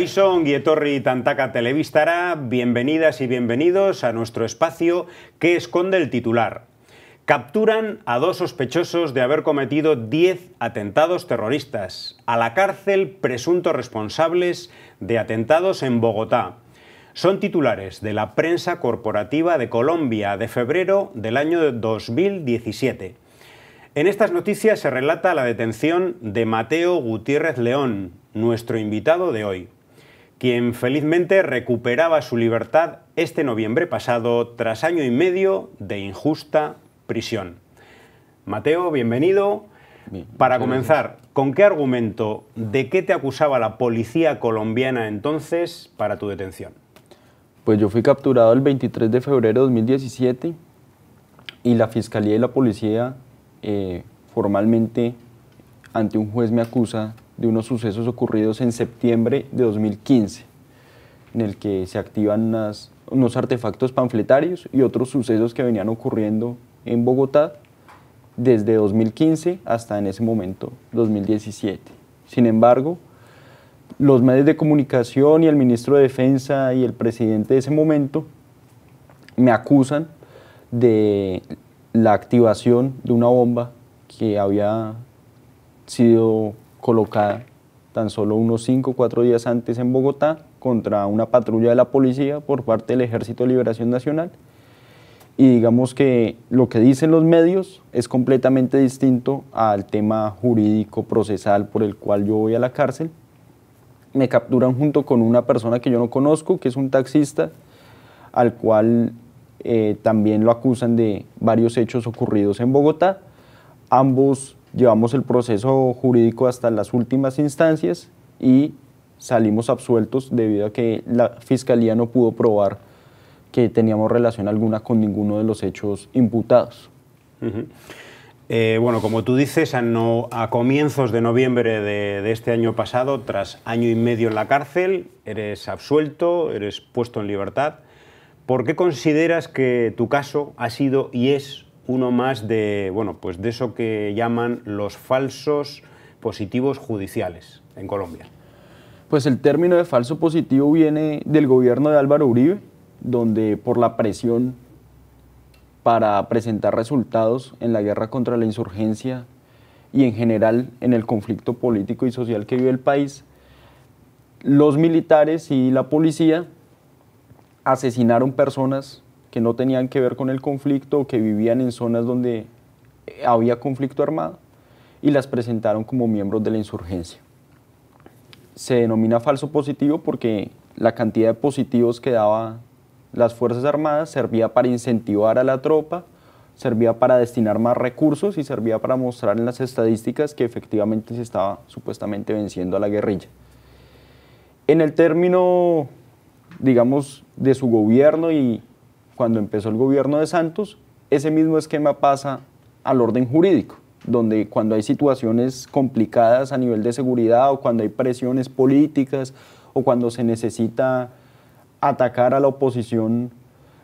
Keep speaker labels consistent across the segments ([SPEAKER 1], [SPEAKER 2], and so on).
[SPEAKER 1] Kaixon, Guietorri Tantaka Televistara, bienvenidas y bienvenidos a nuestro espacio que esconde el titular. Capturan a dos sospechosos de haber cometido 10 atentados terroristas. A la cárcel presuntos responsables de atentados en Bogotá. Son titulares de la prensa corporativa de Colombia de febrero del año 2017. En estas noticias se relata la detención de Mateo Gutiérrez León, nuestro invitado de hoy quien felizmente recuperaba su libertad este noviembre pasado tras año y medio de injusta prisión. Mateo, bienvenido. Para comenzar, ¿con qué argumento, de qué te acusaba la policía colombiana entonces para tu detención?
[SPEAKER 2] Pues yo fui capturado el 23 de febrero de 2017 y la Fiscalía y la Policía eh, formalmente ante un juez me acusa de unos sucesos ocurridos en septiembre de 2015, en el que se activan unos artefactos panfletarios y otros sucesos que venían ocurriendo en Bogotá desde 2015 hasta en ese momento 2017. Sin embargo, los medios de comunicación y el ministro de Defensa y el presidente de ese momento me acusan de la activación de una bomba que había sido colocada tan solo unos 5 o 4 días antes en Bogotá contra una patrulla de la policía por parte del Ejército de Liberación Nacional. Y digamos que lo que dicen los medios es completamente distinto al tema jurídico procesal por el cual yo voy a la cárcel. Me capturan junto con una persona que yo no conozco, que es un taxista, al cual eh, también lo acusan de varios hechos ocurridos en Bogotá. Ambos llevamos el proceso jurídico hasta las últimas instancias y salimos absueltos debido a que la fiscalía no pudo probar que teníamos relación alguna con ninguno de los hechos imputados. Eh,
[SPEAKER 1] bueno, como tú dices, a, no, a comienzos de noviembre de, de, este año pasado, tras año y medio en la cárcel, eres absuelto, eres puesto en libertad. ¿Por qué consideras que tu caso ha sido y es uno más de, bueno, pues de eso que llaman los falsos positivos judiciales en Colombia.
[SPEAKER 2] Pues el término de falso positivo viene del gobierno de Álvaro Uribe, donde por la presión para presentar resultados en la guerra contra la insurgencia y en general en el conflicto político y social que vive el país, los militares y la policía asesinaron personas que no tenían que ver con el conflicto o que vivían en zonas donde había conflicto armado y las presentaron como miembros de la insurgencia. Se denomina falso positivo porque la cantidad de positivos que daba las Fuerzas Armadas servía para incentivar a la tropa, servía para destinar más recursos y servía para mostrar en las estadísticas que efectivamente se estaba supuestamente venciendo a la guerrilla. En el término, digamos, de su gobierno y cuando empezó el gobierno de Santos, ese mismo esquema pasa al orden jurídico, donde cuando hay situaciones complicadas a nivel de seguridad o cuando hay presiones políticas o cuando se necesita atacar a la oposición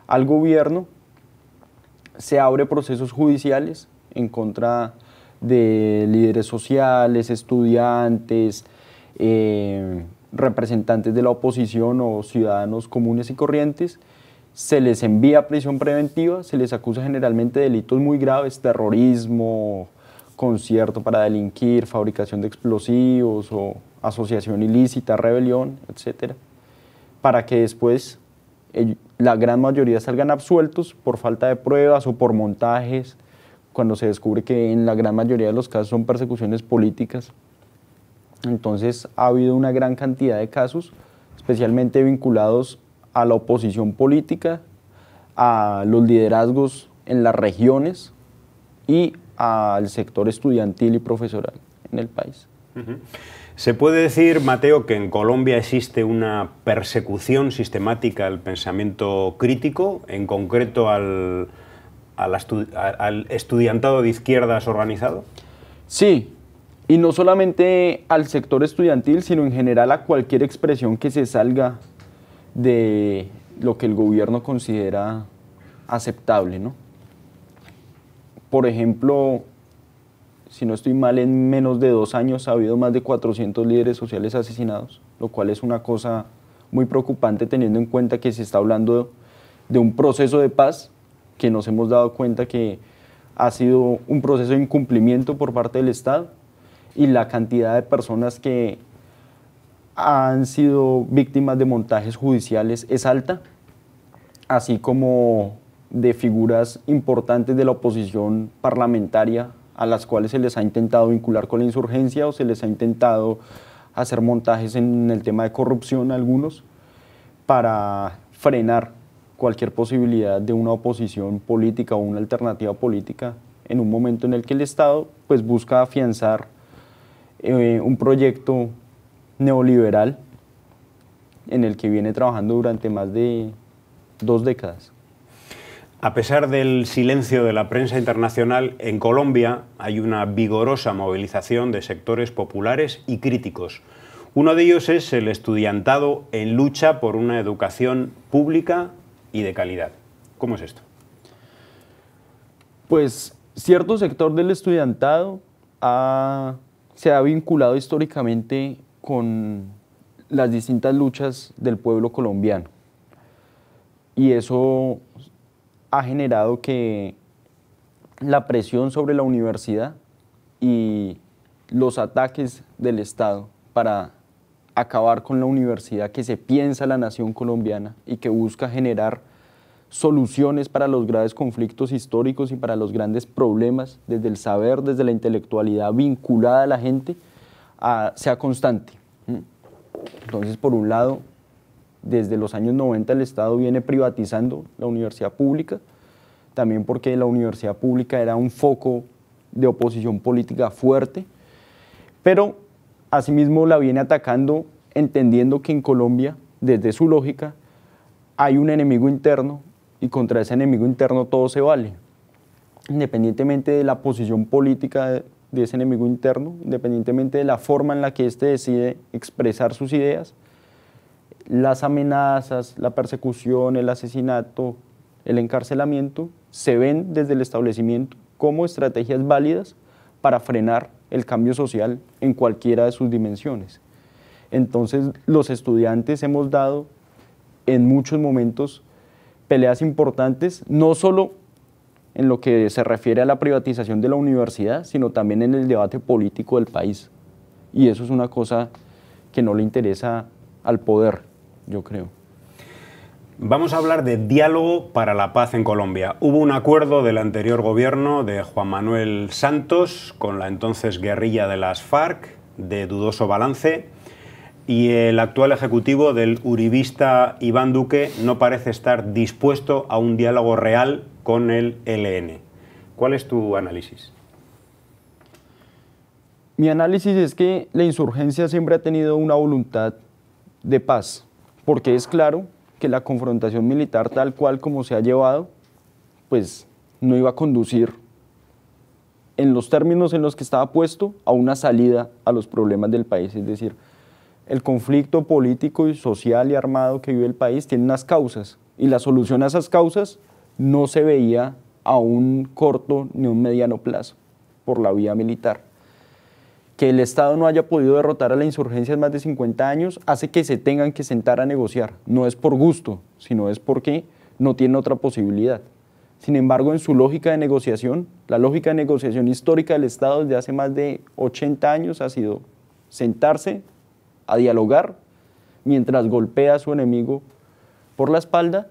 [SPEAKER 2] al gobierno, se abre procesos judiciales en contra de líderes sociales, estudiantes, eh, representantes de la oposición o ciudadanos comunes y corrientes se les envía a prisión preventiva, se les acusa generalmente de delitos muy graves, terrorismo, concierto para delinquir, fabricación de explosivos o asociación ilícita, rebelión, etc. Para que después la gran mayoría salgan absueltos por falta de pruebas o por montajes, cuando se descubre que en la gran mayoría de los casos son persecuciones políticas. Entonces ha habido una gran cantidad de casos, especialmente vinculados a la oposición política, a los liderazgos en las regiones y al sector estudiantil y profesoral en el país. ¿Se puede decir, Mateo,
[SPEAKER 1] que en Colombia existe una persecución sistemática al pensamiento crítico, en concreto al, al estudiantado de izquierdas
[SPEAKER 2] organizado? Sí, y no solamente al sector estudiantil, sino en general a cualquier expresión que se salga de lo que el gobierno considera aceptable, Por ejemplo, si no estoy mal, en menos de dos años ha habido más de 400 líderes sociales asesinados, lo cual es una cosa muy preocupante teniendo en cuenta que se está hablando de un proceso de paz que nos hemos dado cuenta que ha sido un proceso de incumplimiento por parte del Estado y la cantidad de personas que han sido víctimas de montajes judiciales es alta, así como de figuras importantes de la oposición parlamentaria a las cuales se les ha intentado vincular con la insurgencia o se les ha intentado hacer montajes en el tema de corrupción a algunos para frenar cualquier posibilidad de una oposición política o una alternativa política en un momento en el que el Estado pues busca afianzar eh, un proyecto neoliberal en el que viene trabajando durante más de dos décadas.
[SPEAKER 1] A pesar del silencio de la prensa internacional, en Colombia hay una vigorosa movilización de sectores populares y críticos. Uno de ellos es el estudiantado en lucha por una educación pública y de calidad.
[SPEAKER 2] ¿Cómo es esto? Pues cierto sector del estudiantado se ha vinculado históricamente con las distintas luchas del pueblo colombiano. Y eso ha generado que la presión sobre la universidad y los ataques del Estado para acabar con la universidad que se piensa la nación colombiana y que busca generar soluciones para los graves conflictos históricos y para los grandes problemas desde el saber, desde la intelectualidad vinculada a la gente, sea constante. ¿Mm? Entonces, por un lado, desde los años 90 el Estado viene privatizando la universidad pública, también porque la universidad pública era un foco de oposición política fuerte, pero asimismo la viene atacando entendiendo que en Colombia, desde su lógica, hay un enemigo interno y contra ese enemigo interno todo se vale, independientemente de la posición política de ese enemigo interno, independientemente de la forma en la que éste decide expresar sus ideas, las amenazas, la persecución, el asesinato, el encarcelamiento, se ven desde el establecimiento como estrategias válidas para frenar el cambio social en cualquiera de sus dimensiones. Entonces, los estudiantes hemos dado en muchos momentos peleas importantes, no solo en lo que se refiere a la privatización de la universidad, sino también en el debate político del país. Y eso es una cosa que no le interesa al poder, yo creo. Vamos a hablar de diálogo
[SPEAKER 1] para la paz en Colombia. Hubo un acuerdo del anterior gobierno de Juan Manuel Santos con la entonces guerrilla de las FARC de dudoso balance y el actual ejecutivo del uribista Iván Duque no parece estar dispuesto a un diálogo real con el e LN. ¿Cuál es tu análisis?
[SPEAKER 2] Mi análisis es que la insurgencia siempre ha tenido una voluntad de paz, porque es claro que la confrontación militar tal cual como se ha llevado, pues no iba a conducir en los términos en los que estaba puesto a una salida a los problemas del país, es decir, el conflicto político y social y armado que vive el país tiene unas causas y la solución a esas causas no se veía a un corto ni un mediano plazo por la vía militar. Que el Estado no haya podido derrotar a la insurgencia en más de 50 años hace que se tengan que sentar a negociar. No es por gusto, sino es porque no tiene otra posibilidad. Sin embargo, en su lógica de negociación, la lógica de negociación histórica del Estado desde hace más de 80 años ha sido sentarse, a dialogar mientras golpea a su enemigo por la espalda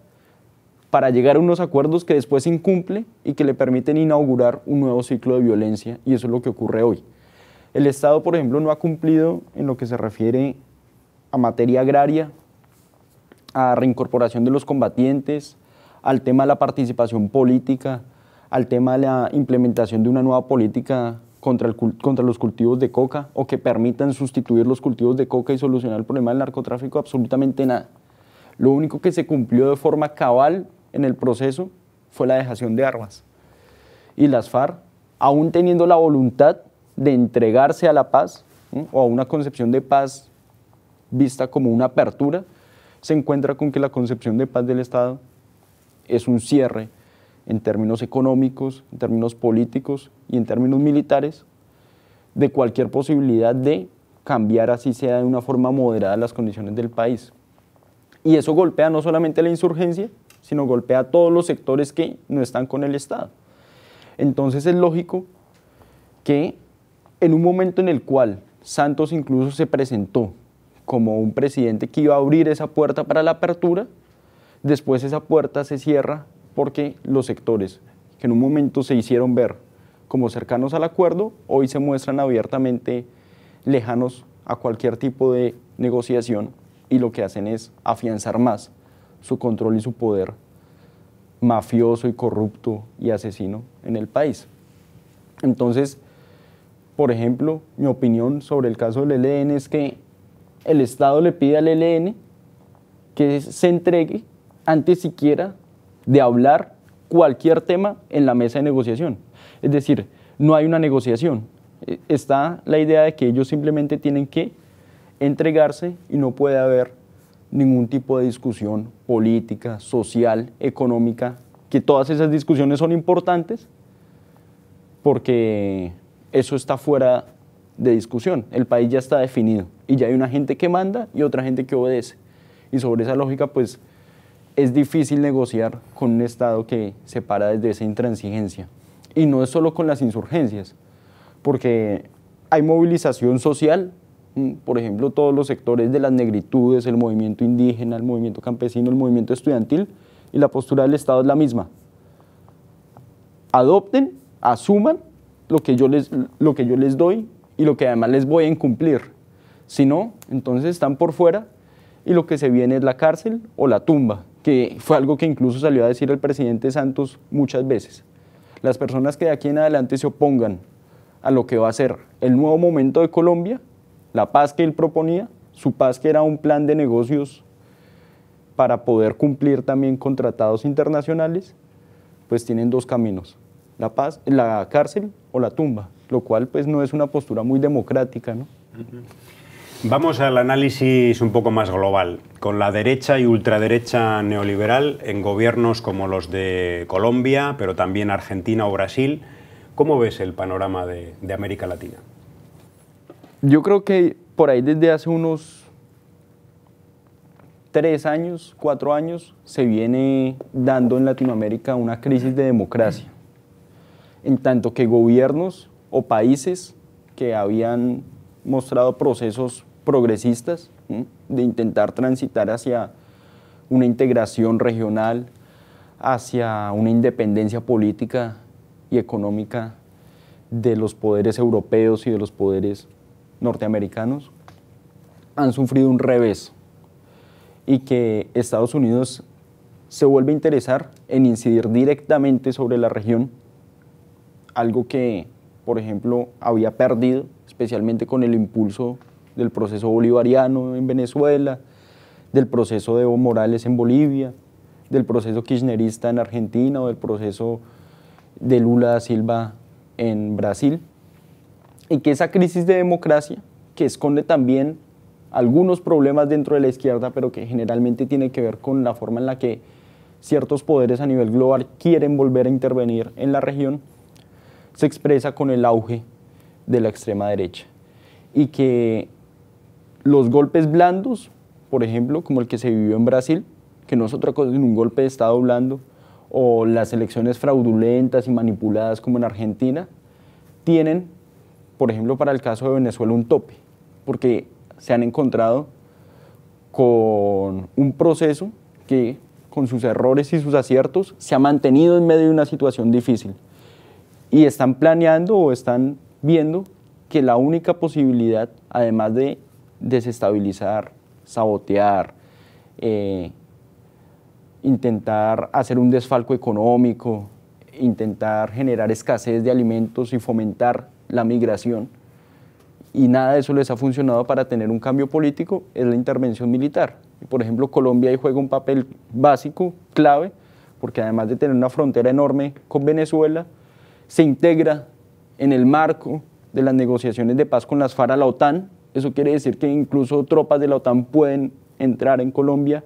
[SPEAKER 2] para llegar a unos acuerdos que después incumple y que le permiten inaugurar un nuevo ciclo de violencia y eso es lo que ocurre hoy. El Estado, por ejemplo, no ha cumplido en lo que se refiere a materia agraria, a reincorporación de los combatientes, al tema de la participación política, al tema de la implementación de una nueva política contra, los cultivos de coca o que permitan sustituir los cultivos de coca y solucionar el problema del narcotráfico, absolutamente nada. Lo único que se cumplió de forma cabal en el proceso fue la dejación de armas. Y las FARC, aún teniendo la voluntad de entregarse a la paz o a una concepción de paz vista como una apertura, se encuentra con que la concepción de paz del Estado es un cierre en términos económicos, en términos políticos y en términos militares, de cualquier posibilidad de cambiar así sea de una forma moderada las condiciones del país. Y eso golpea no solamente la insurgencia, sino golpea a todos los sectores que no están con el Estado. Entonces es lógico que en un momento en el cual Santos incluso se presentó como un presidente que iba a abrir esa puerta para la apertura, después esa puerta se cierra porque los sectores que en un momento se hicieron ver como cercanos al acuerdo, hoy se muestran abiertamente lejanos a cualquier tipo de negociación y lo que hacen es afianzar más su control y su poder mafioso y corrupto y asesino en el país. Entonces, por ejemplo, mi opinión sobre el caso del ELN es que el Estado le pide al ELN que se entregue antes siquiera de hablar cualquier tema en la mesa de negociación. Es decir, no hay una negociación. E, está la idea de que ellos simplemente tienen que entregarse y no puede haber ningún tipo de discusión política, social, económica, que todas esas discusiones son importantes porque eso está fuera de discusión. El país ya está definido y ya hay una gente que manda y otra gente que obedece. Y sobre esa lógica, pues es difícil negociar con un Estado que se para desde esa intransigencia. Y no es solo con las insurgencias, porque hay movilización social, mm, por ejemplo, todos los sectores de las negritudes, el movimiento indígena, el movimiento campesino, el movimiento estudiantil, y la postura del Estado es la misma. Adopten, asuman lo que yo les, lo que yo les doy y lo que además les voy a incumplir. Si no, entonces están por fuera y lo que se viene es la cárcel o la tumba que fue algo que incluso salió a decir el presidente Santos muchas veces. Las personas que de aquí en adelante se opongan a lo que va a ser el nuevo momento de Colombia, la paz que él proponía, su paz que era un plan de negocios para poder cumplir también con tratados internacionales, pues tienen dos caminos, la paz, la cárcel o la tumba, lo cual pues no es una postura muy democrática, ¿no?
[SPEAKER 1] Vamos al análisis un poco más global, con la derecha y ultraderecha neoliberal en gobiernos como los de Colombia, pero también Argentina o Brasil. ¿Cómo ves el panorama de,
[SPEAKER 2] América Latina? Yo creo que por ahí desde hace unos tres años, cuatro años, se viene dando en Latinoamérica una crisis de democracia, en tanto que gobiernos o países que habían mostrado procesos progresistas, de intentar transitar hacia una integración regional, hacia una independencia política y económica de los poderes europeos y de los poderes norteamericanos, han sufrido un revés y que Estados Unidos se vuelve a interesar en incidir directamente sobre la región, algo que, por ejemplo, había perdido, especialmente con el impulso del proceso bolivariano en Venezuela, del proceso de Evo Morales en Bolivia, del proceso kirchnerista en Argentina o del proceso de Lula da Silva en Brasil, y que esa crisis de democracia, que esconde también algunos problemas dentro de la izquierda, pero que generalmente tiene que ver con la forma en la que ciertos poderes a nivel global quieren volver a intervenir en la región, se expresa con el auge de la extrema derecha. Y que los golpes blandos, por ejemplo, como el que se vivió en Brasil, que no es otra cosa que un golpe de Estado blando, o las elecciones fraudulentas y manipuladas como en Argentina, tienen, por ejemplo, para el caso de Venezuela un tope, porque se han encontrado con un proceso que con sus errores y sus aciertos se ha mantenido en medio de una situación difícil. Y están planeando o están viendo que la única posibilidad, además de desestabilizar, sabotear, eh, intentar hacer un desfalco económico, intentar generar escasez de alimentos y fomentar la migración. Y nada de eso les ha funcionado para tener un cambio político, es la intervención militar. Por ejemplo, Colombia ahí juega un papel básico, clave, porque además de tener una frontera enorme con Venezuela, se integra en el marco de las negociaciones de paz con las FARA la OTAN, eso quiere decir que incluso tropas de la OTAN pueden entrar en Colombia.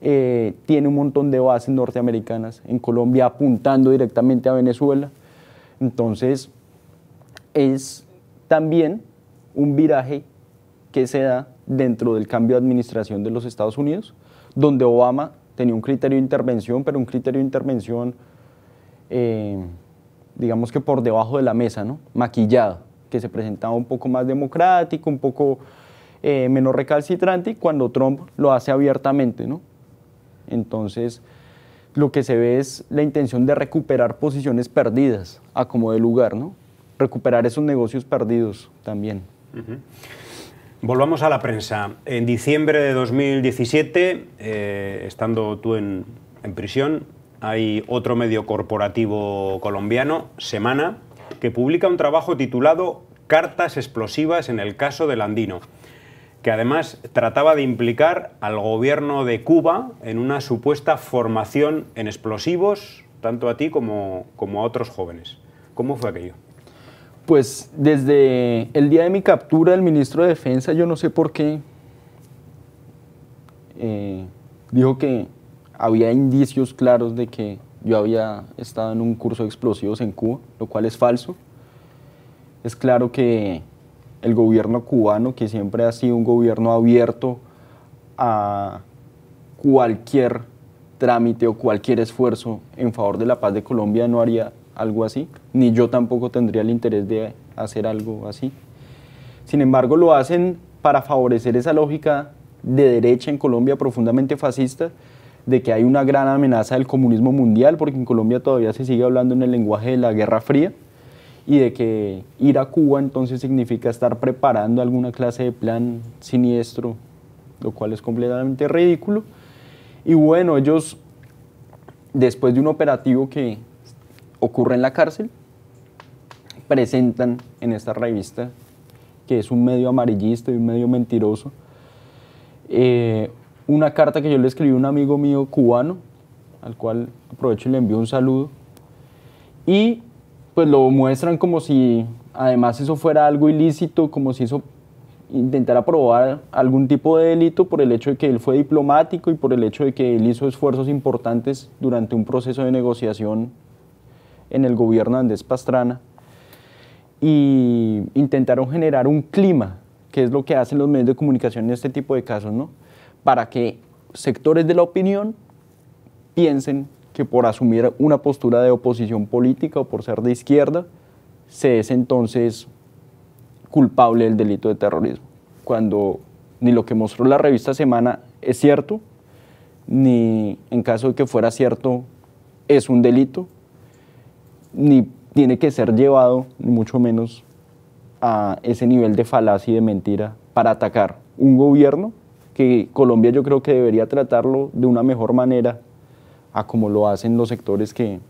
[SPEAKER 2] Eh, tiene un montón de bases norteamericanas en Colombia apuntando directamente a Venezuela. Entonces, es también un viraje que se da dentro del cambio de administración de los Estados Unidos, donde Obama tenía un criterio de intervención, pero un criterio de intervención, eh, digamos que por debajo de la mesa, ¿no? maquillado que se presentaba un poco más democrático, un poco eh, menos recalcitrante, y cuando Trump lo hace abiertamente, Entonces, lo que se ve es la intención de recuperar posiciones perdidas a como de lugar, ¿no? Recuperar esos negocios perdidos también.
[SPEAKER 1] Volvamos a la prensa. En diciembre de 2017, eh, estando tú en prisión, hay otro medio corporativo colombiano, Semana, que publica un trabajo titulado Cartas explosivas en el caso de Landino, que además trataba de implicar al gobierno de Cuba en una supuesta formación en explosivos, tanto a ti como, a otros jóvenes. ¿Cómo fue aquello?
[SPEAKER 2] Pues desde el día de mi captura, el ministro de Defensa, yo no sé por qué, eh, dijo que había indicios claros de que yo había estado en un curso de explosivos en Cuba, lo cual es falso. Es claro que el gobierno cubano, que siempre ha sido un gobierno abierto a cualquier trámite o cualquier esfuerzo en favor de la paz de Colombia, no haría algo así, ni yo tampoco tendría el interés de hacer algo así. Sin embargo, lo hacen para favorecer esa lógica de derecha en Colombia profundamente fascista, de que hay una gran amenaza del comunismo mundial, porque en Colombia todavía se sigue hablando en el lenguaje de la Guerra Fría, y de que ir a Cuba entonces significa estar preparando alguna clase de plan siniestro, lo cual es completamente ridículo. Y bueno, ellos, después de un operativo que ocurre en la cárcel, presentan en esta revista, que es un medio amarillista y un medio mentiroso, eh, una carta que yo le escribí a un amigo mío cubano, al cual aprovecho y le envío un saludo. Y pues lo muestran como si además eso fuera algo ilícito, como si eso intentara probar algún tipo de delito por el hecho de que él fue diplomático y por el hecho de que él hizo esfuerzos importantes durante un proceso de negociación en el gobierno de Andrés Pastrana. Y intentaron generar un clima, que es lo que hacen los medios de comunicación en este tipo de casos, ¿no? para que sectores de la opinión piensen que por asumir una postura de oposición política o por ser de izquierda, se es entonces culpable del delito de terrorismo, cuando ni lo que mostró la revista Semana es cierto, ni en caso de que fuera cierto es un delito, ni tiene que ser llevado, ni mucho menos, a ese nivel de falacia y de mentira para atacar un gobierno que Colombia yo creo que debería tratarlo de una mejor manera a como lo hacen los sectores que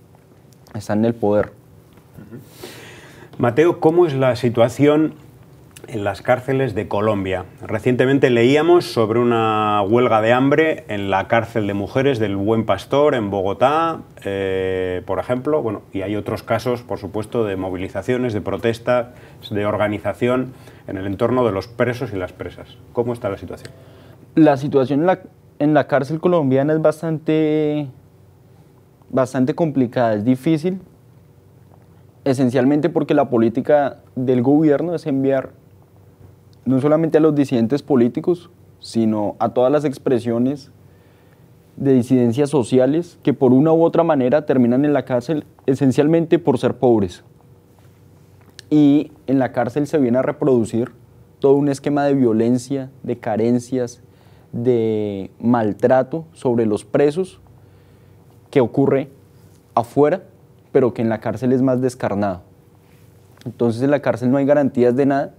[SPEAKER 2] están en el poder. Mateo, ¿cómo
[SPEAKER 1] es la situación en las cárceles de Colombia? Recientemente leíamos sobre una huelga de hambre en la cárcel de mujeres del Buen Pastor en Bogotá, eh, por ejemplo, bueno, y hay otros casos, por supuesto, de movilizaciones, de protestas, de organización en el entorno de los presos y las presas. ¿Cómo está la situación?
[SPEAKER 2] la situación en la, cárcel colombiana es bastante, bastante complicada, es difícil, esencialmente porque la política del gobierno es enviar no solamente a los disidentes políticos, sino a todas las expresiones de disidencias sociales que por una u otra manera terminan en la cárcel esencialmente por ser pobres. Y en la cárcel se viene a reproducir todo un esquema de violencia, de carencias, de maltrato sobre los presos que ocurre afuera, pero que en la cárcel es más descarnado. Entonces en la cárcel no hay garantías de nada,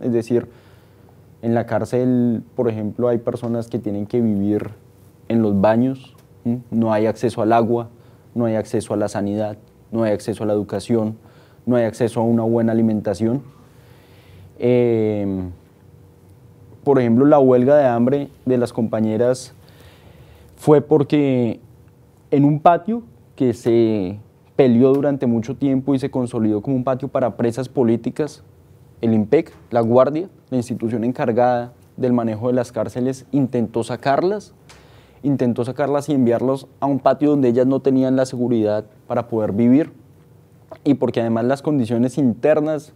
[SPEAKER 2] es decir, en la cárcel, por ejemplo, hay personas que tienen que vivir en los baños, no hay acceso al agua, no hay acceso a la sanidad, no hay acceso a la educación, no hay acceso a una buena alimentación. Eh, por ejemplo, la huelga de hambre de las compañeras fue porque en un patio que se peleó durante mucho tiempo y se consolidó como un patio para presas políticas, el IMPEC, la Guardia, la institución encargada del manejo de las cárceles, intentó sacarlas, intentó sacarlas y enviarlos a un patio donde ellas no tenían la seguridad para poder vivir y porque además las condiciones internas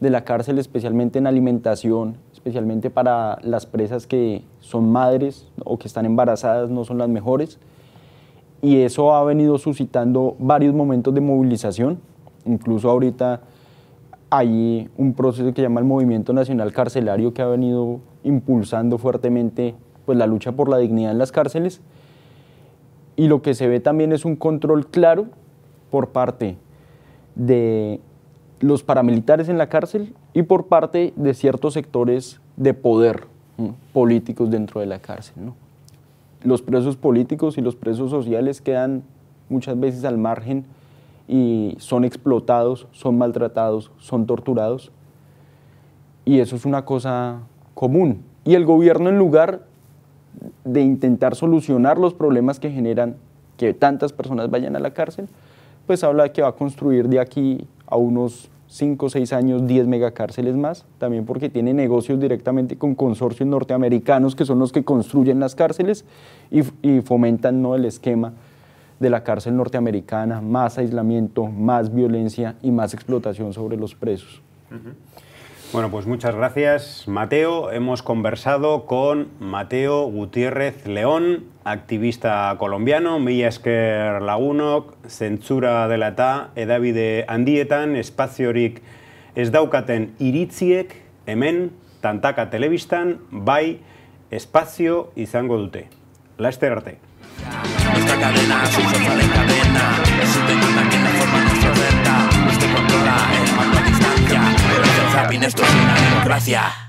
[SPEAKER 2] de la cárcel, especialmente en alimentación, especialmente para las presas que son madres o que están embarazadas, no son las mejores. Y eso ha venido suscitando varios momentos de movilización. Incluso ahorita hay un proceso que llama el Movimiento Nacional Carcelario que ha venido impulsando fuertemente pues, la lucha por la dignidad en las cárceles. Y lo que se ve también es un control claro por parte de los paramilitares en la cárcel y por parte de ciertos sectores de poder políticos dentro de la cárcel. Los presos políticos y los presos sociales quedan muchas veces al margen y son explotados, son maltratados, son torturados. Y eso es una cosa común. Y el gobierno en lugar de intentar solucionar los problemas que generan que tantas personas vayan a la cárcel, pues habla que va a construir de aquí a unos 5, 6 años, 10 megacárceles más, también porque tiene negocios directamente con consorcios norteamericanos que son los que construyen las cárceles y, fomentan ¿no? el esquema de la cárcel norteamericana, más aislamiento, más violencia y más explotación sobre los presos.
[SPEAKER 1] Bueno, pues muchas gracias, Mateo. Hemos conversado con Mateo Gutiérrez León, activista colombiano, esker Lagunok, Censura de la Ta, Edavide Andietan, Espaziorik Ez Daukaten Iritziek, Hemen, Tantaka Telebistan, Bai, Espazio izango dute. Laster arte. Esta cadena, su cadena,
[SPEAKER 2] también sin la democracia.